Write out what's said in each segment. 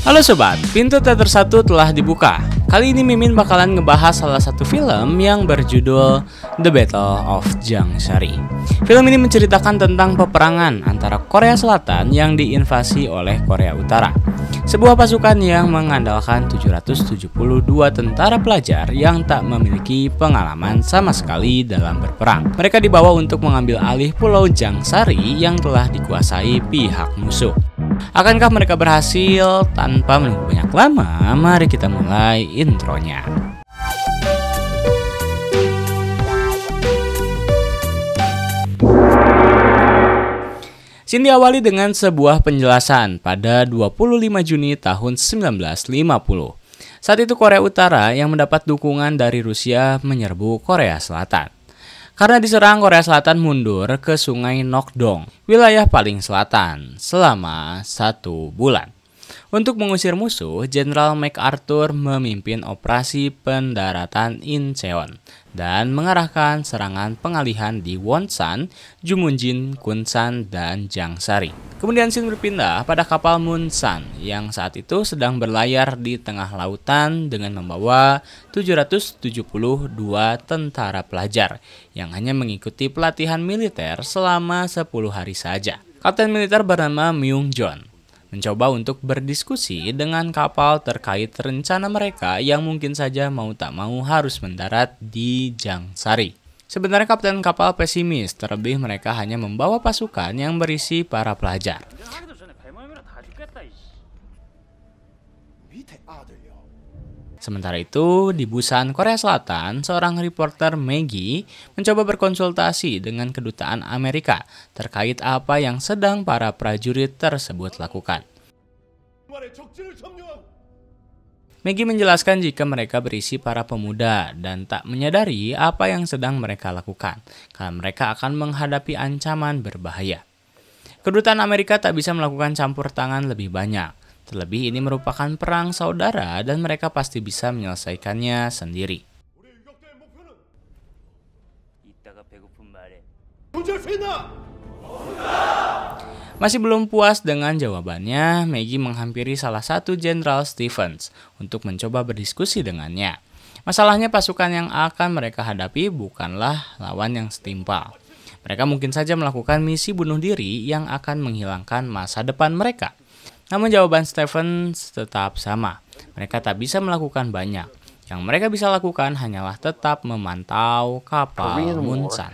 Halo Sobat, pintu teater 1 telah dibuka. Kali ini Mimin bakalan ngebahas salah satu film yang berjudul The Battle of Jiangshari. Film ini menceritakan tentang peperangan antara Korea Selatan yang diinvasi oleh Korea Utara. Sebuah pasukan yang mengandalkan 772 tentara pelajar yang tak memiliki pengalaman sama sekali dalam berperang. Mereka dibawa untuk mengambil alih pulau Sari yang telah dikuasai pihak musuh. Akankah mereka berhasil tanpa menunggu banyak lama? Mari kita mulai intronya. Sin diawali dengan sebuah penjelasan pada 25 Juni tahun 1950. Saat itu Korea Utara yang mendapat dukungan dari Rusia menyerbu Korea Selatan. Karena diserang Korea Selatan mundur ke sungai Nokdong, wilayah paling selatan, selama satu bulan. Untuk mengusir musuh, Jenderal MacArthur memimpin operasi pendaratan Incheon dan mengarahkan serangan pengalihan di Wonsan, Jumunjin, Kunsan, dan Jangsari. Kemudian Shin berpindah pada kapal Munsan yang saat itu sedang berlayar di tengah lautan dengan membawa 772 tentara pelajar yang hanya mengikuti pelatihan militer selama 10 hari saja. Kapten militer bernama Myung John mencoba untuk berdiskusi dengan kapal terkait rencana mereka yang mungkin saja mau tak mau harus mendarat di Jangsari. Sebenarnya kapten kapal pesimis, terlebih mereka hanya membawa pasukan yang berisi para pelajar. Sementara itu, di Busan, Korea Selatan, seorang reporter Maggie mencoba berkonsultasi dengan kedutaan Amerika terkait apa yang sedang para prajurit tersebut lakukan. Maggie menjelaskan jika mereka berisi para pemuda dan tak menyadari apa yang sedang mereka lakukan, karena mereka akan menghadapi ancaman berbahaya. Kedutaan Amerika tak bisa melakukan campur tangan lebih banyak, Terlebih ini merupakan perang saudara dan mereka pasti bisa menyelesaikannya sendiri. Masih belum puas dengan jawabannya, Maggie menghampiri salah satu Jenderal Stevens untuk mencoba berdiskusi dengannya. Masalahnya pasukan yang akan mereka hadapi bukanlah lawan yang setimpal. Mereka mungkin saja melakukan misi bunuh diri yang akan menghilangkan masa depan mereka. Namun jawaban Stevens tetap sama. Mereka tak bisa melakukan banyak. Yang mereka bisa lakukan hanyalah tetap memantau kapal Munsan.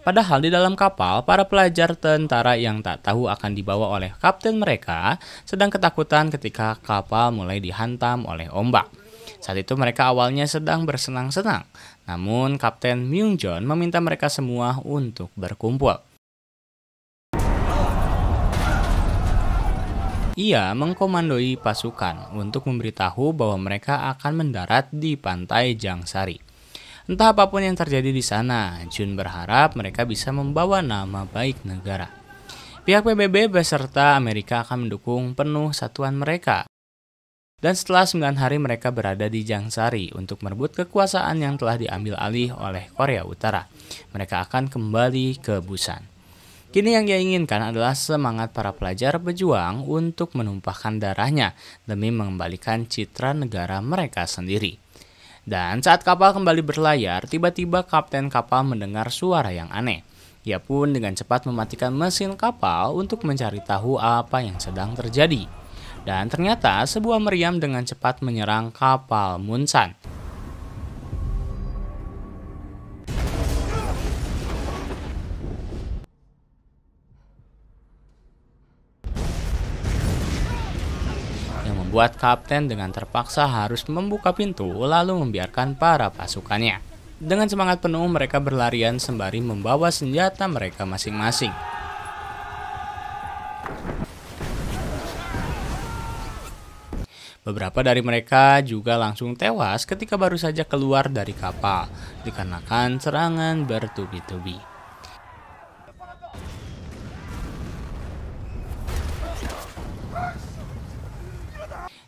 Padahal di dalam kapal, para pelajar tentara yang tak tahu akan dibawa oleh kapten mereka sedang ketakutan ketika kapal mulai dihantam oleh ombak. Saat itu mereka awalnya sedang bersenang-senang, namun Kapten Myung John meminta mereka semua untuk berkumpul. Ia mengkomandoi pasukan untuk memberitahu bahwa mereka akan mendarat di pantai Jangsari. Entah apapun yang terjadi di sana, Jun berharap mereka bisa membawa nama baik negara. Pihak PBB beserta Amerika akan mendukung penuh satuan mereka. Dan setelah 9 hari mereka berada di Jangsari untuk merebut kekuasaan yang telah diambil alih oleh Korea Utara. Mereka akan kembali ke Busan. Kini yang ia inginkan adalah semangat para pelajar berjuang untuk menumpahkan darahnya demi mengembalikan citra negara mereka sendiri. Dan saat kapal kembali berlayar, tiba-tiba kapten kapal mendengar suara yang aneh. Ia pun dengan cepat mematikan mesin kapal untuk mencari tahu apa yang sedang terjadi. Dan ternyata sebuah meriam dengan cepat menyerang kapal Munsan. membuat kapten dengan terpaksa harus membuka pintu lalu membiarkan para pasukannya. Dengan semangat penuh mereka berlarian sembari membawa senjata mereka masing-masing. Beberapa dari mereka juga langsung tewas ketika baru saja keluar dari kapal dikarenakan serangan bertubi-tubi.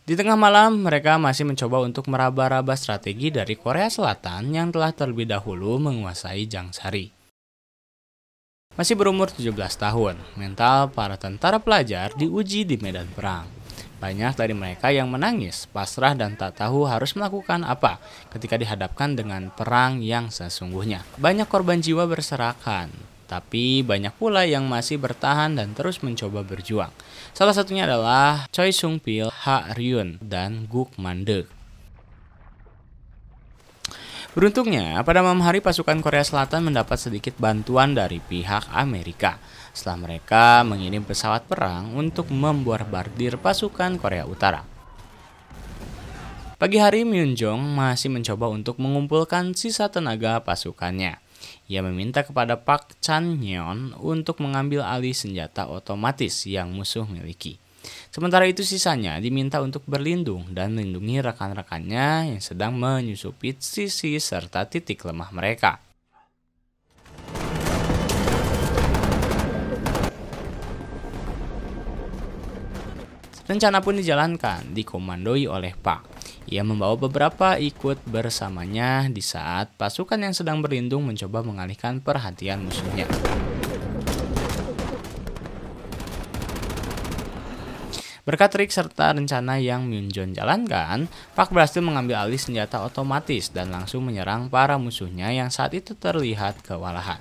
Di tengah malam, mereka masih mencoba untuk meraba-raba strategi dari Korea Selatan yang telah terlebih dahulu menguasai Jangsari. Masih berumur 17 tahun, mental para tentara pelajar diuji di medan perang. Banyak dari mereka yang menangis, pasrah dan tak tahu harus melakukan apa ketika dihadapkan dengan perang yang sesungguhnya. Banyak korban jiwa berserakan, tapi banyak pula yang masih bertahan dan terus mencoba berjuang. Salah satunya adalah Choi Sung Pil, Ha Ryun, dan Guk Mande. Beruntungnya, pada malam hari pasukan Korea Selatan mendapat sedikit bantuan dari pihak Amerika setelah mereka mengirim pesawat perang untuk membuat bardir pasukan Korea Utara. Pagi hari Myun masih mencoba untuk mengumpulkan sisa tenaga pasukannya. Ia meminta kepada Pak Chan-nyeon untuk mengambil alih senjata otomatis yang musuh miliki. Sementara itu sisanya diminta untuk berlindung dan melindungi rekan-rekannya yang sedang menyusupi sisi serta titik lemah mereka. Rencana pun dijalankan, dikomandoi oleh Pak. Ia membawa beberapa ikut bersamanya di saat pasukan yang sedang berlindung mencoba mengalihkan perhatian musuhnya. Berkat trik serta rencana yang Minjon jalankan, Pak berhasil mengambil alih senjata otomatis dan langsung menyerang para musuhnya yang saat itu terlihat kewalahan.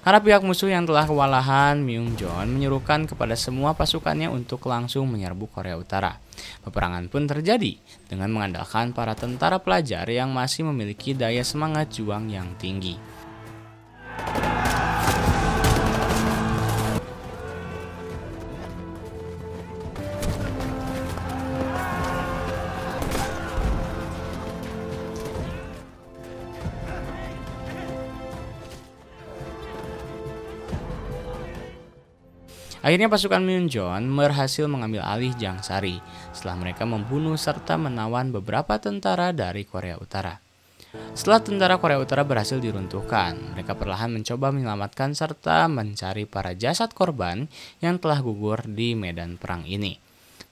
Karena pihak musuh yang telah kewalahan, Myung John menyuruhkan kepada semua pasukannya untuk langsung menyerbu Korea Utara. Peperangan pun terjadi dengan mengandalkan para tentara pelajar yang masih memiliki daya semangat juang yang tinggi. Akhirnya pasukan Myunjon berhasil mengambil alih Jang Sari setelah mereka membunuh serta menawan beberapa tentara dari Korea Utara. Setelah tentara Korea Utara berhasil diruntuhkan, mereka perlahan mencoba menyelamatkan serta mencari para jasad korban yang telah gugur di medan perang ini.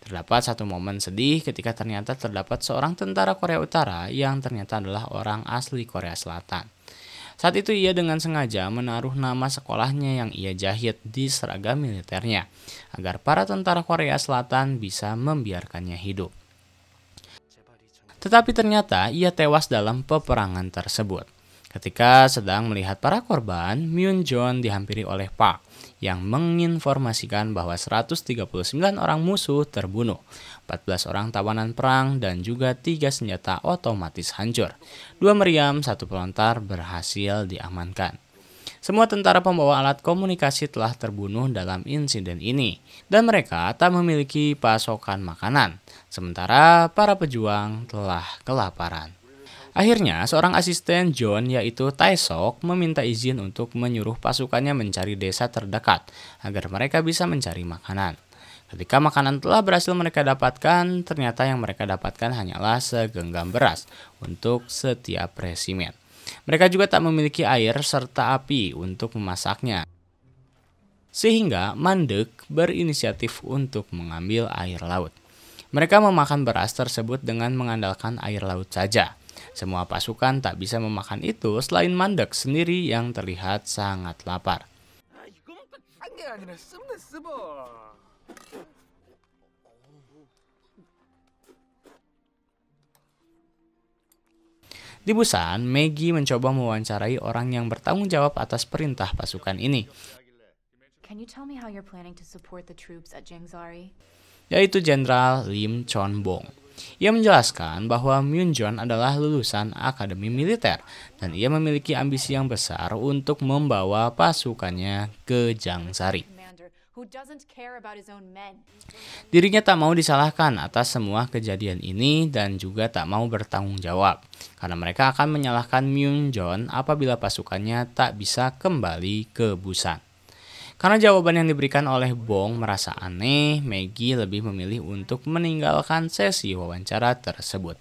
Terdapat satu momen sedih ketika ternyata terdapat seorang tentara Korea Utara yang ternyata adalah orang asli Korea Selatan. Saat itu ia dengan sengaja menaruh nama sekolahnya yang ia jahit di seragam militernya agar para tentara Korea Selatan bisa membiarkannya hidup. Tetapi ternyata ia tewas dalam peperangan tersebut. Ketika sedang melihat para korban, Myun Joon dihampiri oleh Park yang menginformasikan bahwa 139 orang musuh terbunuh, 14 orang tawanan perang, dan juga tiga senjata otomatis hancur. Dua meriam, satu pelontar berhasil diamankan. Semua tentara pembawa alat komunikasi telah terbunuh dalam insiden ini, dan mereka tak memiliki pasokan makanan, sementara para pejuang telah kelaparan. Akhirnya, seorang asisten John yaitu Taesok meminta izin untuk menyuruh pasukannya mencari desa terdekat agar mereka bisa mencari makanan. Ketika makanan telah berhasil mereka dapatkan, ternyata yang mereka dapatkan hanyalah segenggam beras untuk setiap resimen. Mereka juga tak memiliki air serta api untuk memasaknya. Sehingga Mandek berinisiatif untuk mengambil air laut. Mereka memakan beras tersebut dengan mengandalkan air laut saja. Semua pasukan tak bisa memakan itu selain Mandek sendiri yang terlihat sangat lapar. Di Busan, Maggie mencoba mewawancarai orang yang bertanggung jawab atas perintah pasukan ini. Yaitu Jenderal Lim Chon Bong. Ia menjelaskan bahwa Jeon adalah lulusan akademi militer dan ia memiliki ambisi yang besar untuk membawa pasukannya ke Jangsari. Dirinya tak mau disalahkan atas semua kejadian ini dan juga tak mau bertanggung jawab karena mereka akan menyalahkan Jeon apabila pasukannya tak bisa kembali ke Busan. Karena jawaban yang diberikan oleh Bong merasa aneh, Maggie lebih memilih untuk meninggalkan sesi wawancara tersebut.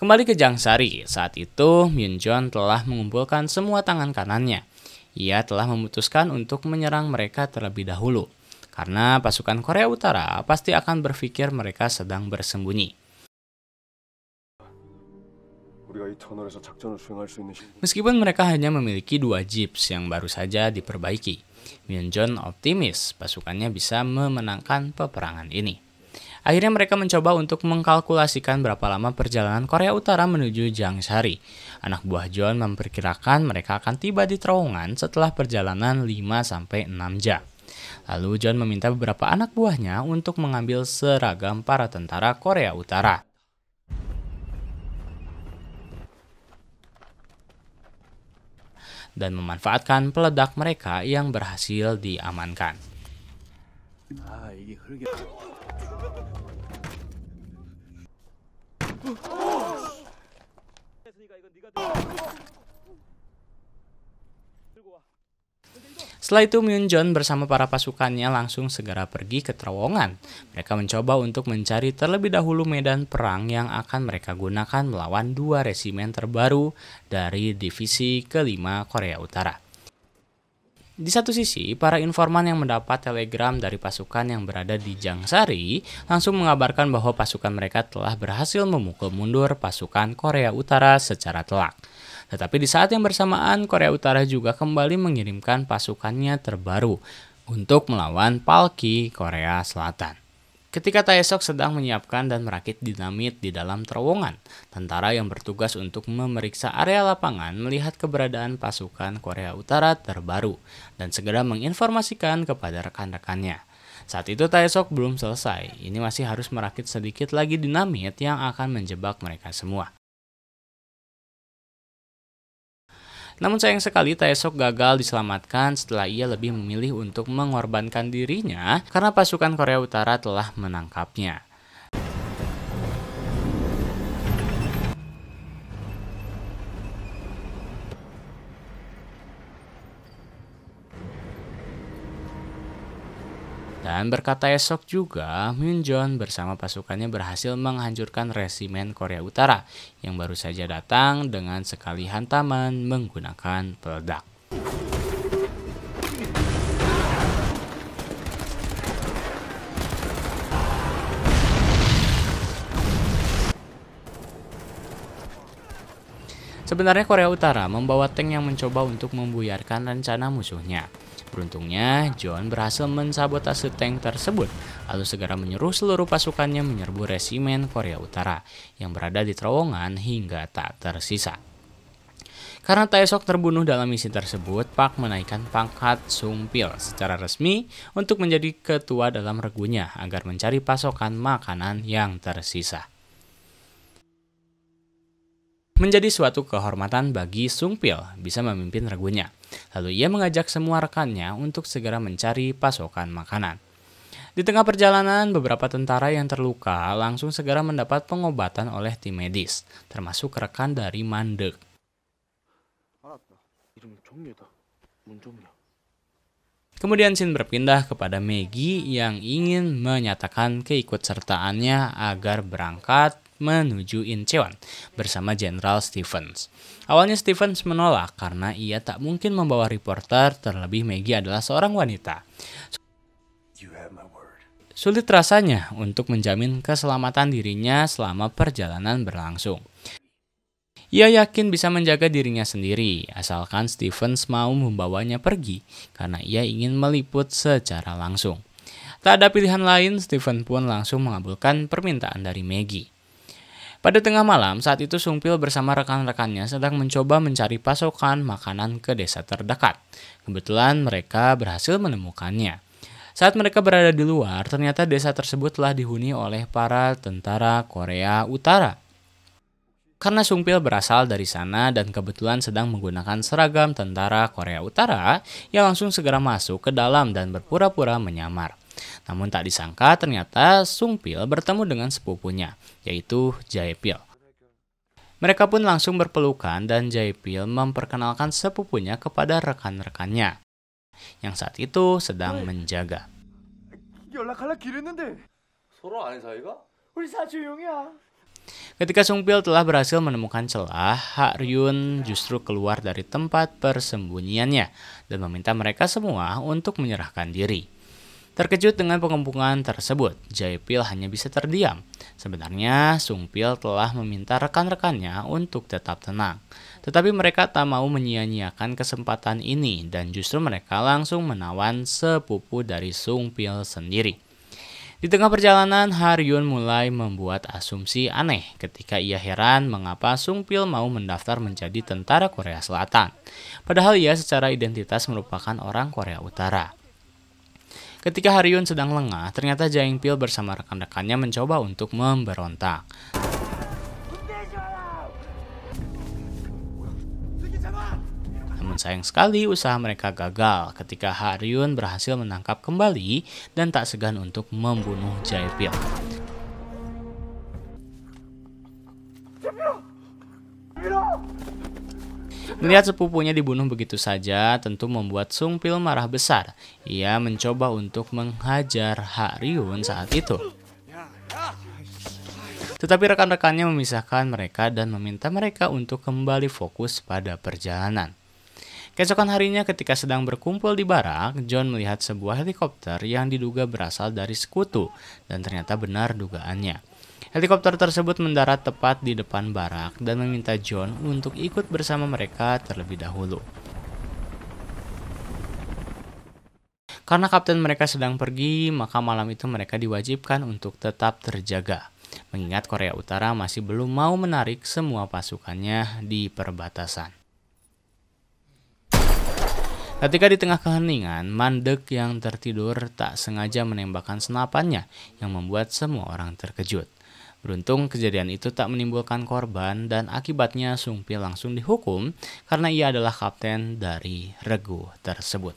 Kembali ke Jang Sari, saat itu Myun Jon telah mengumpulkan semua tangan kanannya. Ia telah memutuskan untuk menyerang mereka terlebih dahulu, karena pasukan Korea Utara pasti akan berpikir mereka sedang bersembunyi. Meskipun mereka hanya memiliki dua jeeps yang baru saja diperbaiki, Myunjon optimis pasukannya bisa memenangkan peperangan ini. Akhirnya mereka mencoba untuk mengkalkulasikan berapa lama perjalanan Korea Utara menuju Jangsari. Anak buah John memperkirakan mereka akan tiba di terowongan setelah perjalanan 5-6 jam. Lalu John meminta beberapa anak buahnya untuk mengambil seragam para tentara Korea Utara. dan memanfaatkan peledak mereka yang berhasil diamankan. Oh! Setelah itu Myun John bersama para pasukannya langsung segera pergi ke terowongan. Mereka mencoba untuk mencari terlebih dahulu medan perang yang akan mereka gunakan melawan dua resimen terbaru dari divisi kelima Korea Utara. Di satu sisi, para informan yang mendapat telegram dari pasukan yang berada di Jangsari langsung mengabarkan bahwa pasukan mereka telah berhasil memukul mundur pasukan Korea Utara secara telak. Tetapi di saat yang bersamaan, Korea Utara juga kembali mengirimkan pasukannya terbaru untuk melawan Palki Korea Selatan. Ketika Taesok sedang menyiapkan dan merakit dinamit di dalam terowongan, tentara yang bertugas untuk memeriksa area lapangan melihat keberadaan pasukan Korea Utara terbaru dan segera menginformasikan kepada rekan-rekannya. Saat itu Taesok belum selesai, ini masih harus merakit sedikit lagi dinamit yang akan menjebak mereka semua. Namun sayang sekali Taesok gagal diselamatkan setelah ia lebih memilih untuk mengorbankan dirinya karena pasukan Korea Utara telah menangkapnya. Dan berkata esok juga, Jong bersama pasukannya berhasil menghancurkan resimen Korea Utara yang baru saja datang dengan sekali hantaman menggunakan peledak. Sebenarnya Korea Utara membawa tank yang mencoba untuk membuyarkan rencana musuhnya. Beruntungnya, John berhasil mensabotase tank tersebut, lalu segera menyuruh seluruh pasukannya menyerbu resimen Korea Utara yang berada di terowongan hingga tak tersisa. Karena Taesok terbunuh dalam misi tersebut, Park menaikkan pangkat Sung Pil secara resmi untuk menjadi ketua dalam regunya agar mencari pasokan makanan yang tersisa. Menjadi suatu kehormatan bagi Sung Pil bisa memimpin regunya. Lalu ia mengajak semua rekannya untuk segera mencari pasokan makanan. Di tengah perjalanan, beberapa tentara yang terluka langsung segera mendapat pengobatan oleh tim medis, termasuk rekan dari Mandek. Kemudian Shin berpindah kepada Maggie yang ingin menyatakan keikutsertaannya agar berangkat menuju Incheon bersama Jenderal Stevens. Awalnya Stevens menolak karena ia tak mungkin membawa reporter, terlebih Maggie adalah seorang wanita. Sulit rasanya untuk menjamin keselamatan dirinya selama perjalanan berlangsung. Ia yakin bisa menjaga dirinya sendiri, asalkan Stevens mau membawanya pergi karena ia ingin meliput secara langsung. Tak ada pilihan lain, Stevens pun langsung mengabulkan permintaan dari Maggie. Pada tengah malam, saat itu Sungpil bersama rekan-rekannya sedang mencoba mencari pasokan makanan ke desa terdekat. Kebetulan mereka berhasil menemukannya. Saat mereka berada di luar, ternyata desa tersebut telah dihuni oleh para tentara Korea Utara. Karena Sungpil berasal dari sana dan kebetulan sedang menggunakan seragam tentara Korea Utara, ia langsung segera masuk ke dalam dan berpura-pura menyamar. Namun tak disangka ternyata Sung Sungpil bertemu dengan sepupunya, yaitu Jaipil. Mereka pun langsung berpelukan dan Jaipil memperkenalkan sepupunya kepada rekan-rekannya yang saat itu sedang menjaga. Ketika Sung Sungpil telah berhasil menemukan celah, Hak Ryun justru keluar dari tempat persembunyiannya dan meminta mereka semua untuk menyerahkan diri. Terkejut dengan pengembungan tersebut, Jaipil hanya bisa terdiam. Sebenarnya, Sung Sungpil telah meminta rekan-rekannya untuk tetap tenang. Tetapi mereka tak mau menyia-nyiakan kesempatan ini dan justru mereka langsung menawan sepupu dari Sung Sungpil sendiri. Di tengah perjalanan, Haryun mulai membuat asumsi aneh ketika ia heran mengapa Sung Sungpil mau mendaftar menjadi tentara Korea Selatan. Padahal ia secara identitas merupakan orang Korea Utara. Ketika Haryun sedang lengah, ternyata Jaing Pil bersama rekan-rekannya mencoba untuk memberontak. Namun sayang sekali usaha mereka gagal ketika Haryun berhasil menangkap kembali dan tak segan untuk membunuh Jaipil. Pil. Melihat sepupunya dibunuh begitu saja tentu membuat Sung Pil marah besar. Ia mencoba untuk menghajar Hak Ryun saat itu. Tetapi rekan-rekannya memisahkan mereka dan meminta mereka untuk kembali fokus pada perjalanan. Keesokan harinya ketika sedang berkumpul di barak, John melihat sebuah helikopter yang diduga berasal dari sekutu dan ternyata benar dugaannya. Helikopter tersebut mendarat tepat di depan barak dan meminta John untuk ikut bersama mereka terlebih dahulu. Karena kapten mereka sedang pergi, maka malam itu mereka diwajibkan untuk tetap terjaga. Mengingat Korea Utara masih belum mau menarik semua pasukannya di perbatasan. Ketika di tengah keheningan, Mandek yang tertidur tak sengaja menembakkan senapannya yang membuat semua orang terkejut. Beruntung kejadian itu tak menimbulkan korban dan akibatnya Sung Pil langsung dihukum karena ia adalah kapten dari regu tersebut.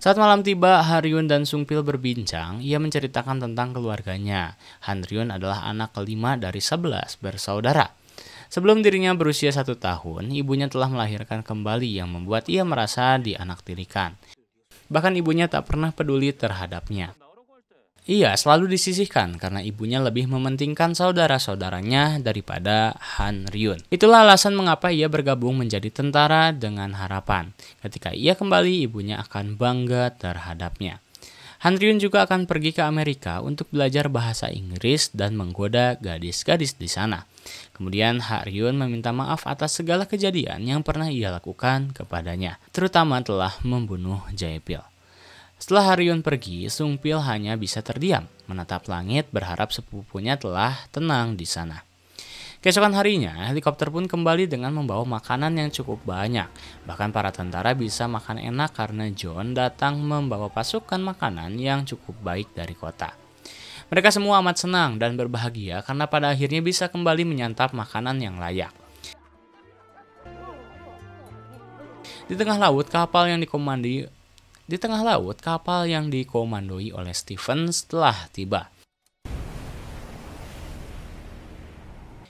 Saat malam tiba, Haryun dan Sungpil berbincang. Ia menceritakan tentang keluarganya. Hanryun adalah anak kelima dari sebelas bersaudara. Sebelum dirinya berusia satu tahun, ibunya telah melahirkan kembali yang membuat ia merasa dianaktirikan bahkan ibunya tak pernah peduli terhadapnya. Ia selalu disisihkan karena ibunya lebih mementingkan saudara-saudaranya daripada Han Ryun. Itulah alasan mengapa ia bergabung menjadi tentara dengan harapan ketika ia kembali ibunya akan bangga terhadapnya. Han juga akan pergi ke Amerika untuk belajar bahasa Inggris dan menggoda gadis-gadis di sana. Kemudian Ha meminta maaf atas segala kejadian yang pernah ia lakukan kepadanya, terutama telah membunuh Jaepil. Setelah Ha pergi, Sung Pil hanya bisa terdiam, menatap langit berharap sepupunya telah tenang di sana. Keesokan harinya, helikopter pun kembali dengan membawa makanan yang cukup banyak. Bahkan para tentara bisa makan enak karena John datang membawa pasukan makanan yang cukup baik dari kota. Mereka semua amat senang dan berbahagia karena pada akhirnya bisa kembali menyantap makanan yang layak. Di tengah laut, kapal yang dikomandi di tengah laut, kapal yang dikomandoi oleh Stevens telah tiba.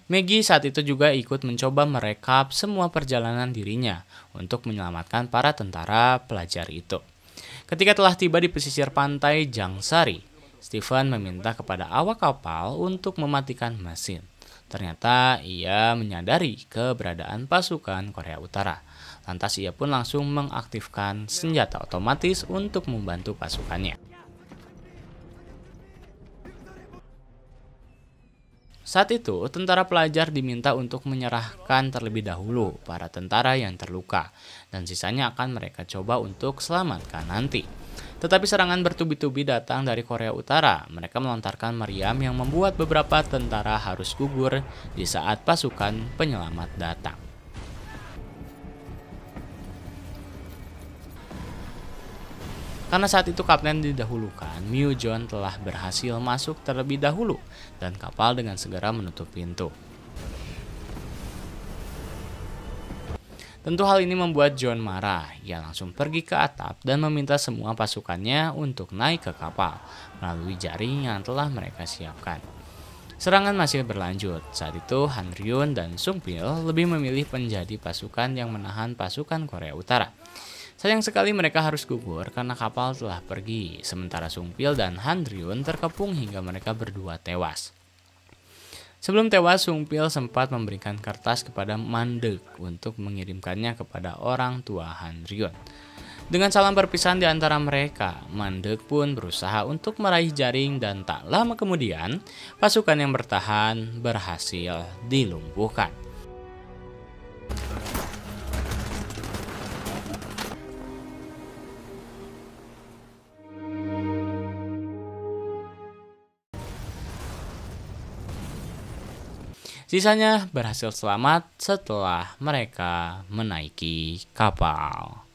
Maggie saat itu juga ikut mencoba merekap semua perjalanan dirinya untuk menyelamatkan para tentara pelajar itu. Ketika telah tiba di pesisir pantai Jangsari, Stephen meminta kepada awak kapal untuk mematikan mesin. Ternyata ia menyadari keberadaan pasukan Korea Utara. Lantas ia pun langsung mengaktifkan senjata otomatis untuk membantu pasukannya. Saat itu, tentara pelajar diminta untuk menyerahkan terlebih dahulu para tentara yang terluka, dan sisanya akan mereka coba untuk selamatkan nanti. Tetapi serangan bertubi-tubi datang dari Korea Utara. Mereka melontarkan meriam yang membuat beberapa tentara harus gugur di saat pasukan penyelamat datang. Karena saat itu kapten didahulukan, Miu John telah berhasil masuk terlebih dahulu dan kapal dengan segera menutup pintu. Tentu hal ini membuat John marah. Ia langsung pergi ke atap dan meminta semua pasukannya untuk naik ke kapal melalui jaring yang telah mereka siapkan. Serangan masih berlanjut. Saat itu Han Ryun dan Sung Pil lebih memilih menjadi pasukan yang menahan pasukan Korea Utara. Sayang sekali mereka harus gugur karena kapal telah pergi, sementara Sungpil dan Handryun terkepung hingga mereka berdua tewas. Sebelum tewas, Sungpil sempat memberikan kertas kepada Mandek untuk mengirimkannya kepada orang tua Handryun. Dengan salam perpisahan di antara mereka, Mandek pun berusaha untuk meraih jaring dan tak lama kemudian, pasukan yang bertahan berhasil dilumpuhkan. Sisanya berhasil selamat setelah mereka menaiki kapal.